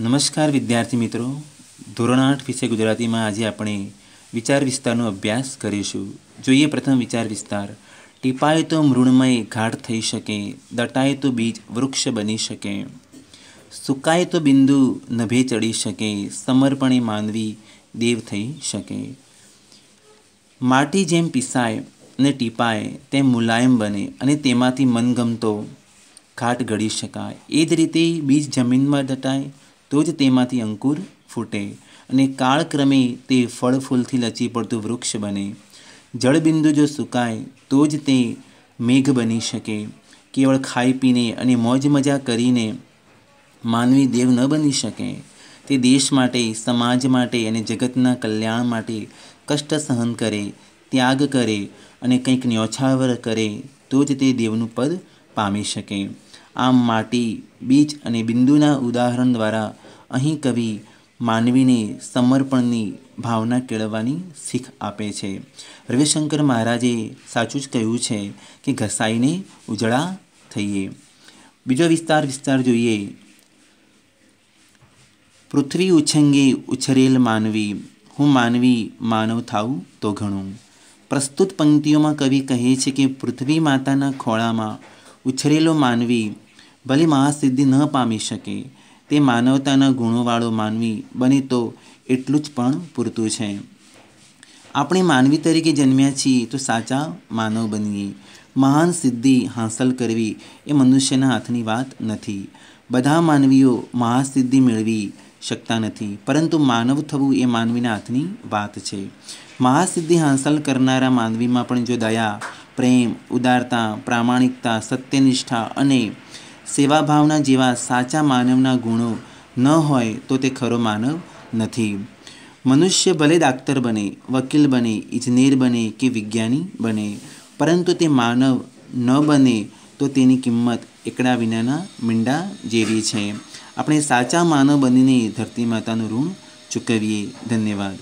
નમસ્કાર વિદ્યાર્થી મિત્રો ધોરણ આઠ વિષય ગુજરાતીમાં આજે આપણે વિચાર વિસ્તારનો અભ્યાસ કરીશું જોઈએ પ્રથમ વિચાર વિસ્તાર ટીપાય તો મૃણમય ગાઢ થઈ શકે દટાય તો બીજ વૃક્ષ બની શકે સુકાય તો બિંદુ નભે ચડી શકે સમર્પણે માનવી દેવ થઈ શકે માટી જેમ પીસાય ને ટીપાય તેમ મુલાયમ બને અને તેમાંથી મનગમતો ઘાટ ઘડી શકાય એ જ રીતે બીજ જમીનમાં દટાય તો જ તેમાંથી અંકુર ફૂટે અને કાળક્રમે તે ફળ ફૂલથી લચી પડતું વૃક્ષ બને જળબિંદુ જો સુકાય તો જ તે મેઘ બની શકે કેવળ ખાઈ પીને અને મોજ મજા કરીને માનવી દેવ ન બની શકે તે દેશ માટે સમાજ માટે અને જગતના કલ્યાણ માટે કષ્ટ સહન કરે ત્યાગ કરે અને કંઈક ન્યોછાવર કરે તો જ તે દેવનું પદ પામી શકે આમ માટી બીજ અને બિંદુના ઉદાહરણ દ્વારા અહીં કવિ માનવીને સમર્પણની ભાવના કેળવવાની શીખ આપે છે રવિશંકર મહારાજે સાચું જ કહ્યું છે કે ઘસાઈને ઉજળા થઈએ બીજો વિસ્તાર વિસ્તાર જોઈએ પૃથ્વી ઉછંગે ઉછરેલ માનવી હું માનવી માનવ થાઉં તો ઘણું પ્રસ્તુત પંક્તિઓમાં કવિ કહે છે કે પૃથ્વી માતાના ખોળામાં ઉછરેલો માનવી ભલે મહાસિદ્ધિ ન પામી શકે તે માનવતાના ગુણોવાળો માનવી બને તો એટલું જ પણ પૂરતું છે આપણે માનવી તરીકે જન્મ્યા છીએ તો સાચા માનવ બનીએ મહાન સિદ્ધિ હાંસલ કરવી એ મનુષ્યના હાથની વાત નથી બધા માનવીઓ મહાસિદ્ધિ મેળવી શકતા નથી પરંતુ માનવ થવું એ માનવીના હાથની વાત છે મહાસિદ્ધિ હાંસલ કરનારા માનવીમાં પણ જો દયા પ્રેમ ઉદારતા પ્રામાણિકતા સત્યનિષ્ઠા અને સેવા ભાવના જેવા સાચા માનવના ગુણો ન હોય તો તે ખરો માનવ નથી મનુષ્ય ભલે ડાક્ટર બને વકીલ બને ઇજનેર બને કે વિજ્ઞાની બને પરંતુ તે માનવ ન બને તો તેની કિંમત એકડા વિનાના મીંડા જેવી છે આપણે સાચા માનવ બનીને ધરતી માતાનું ઋણ ચૂકવીએ ધન્યવાદ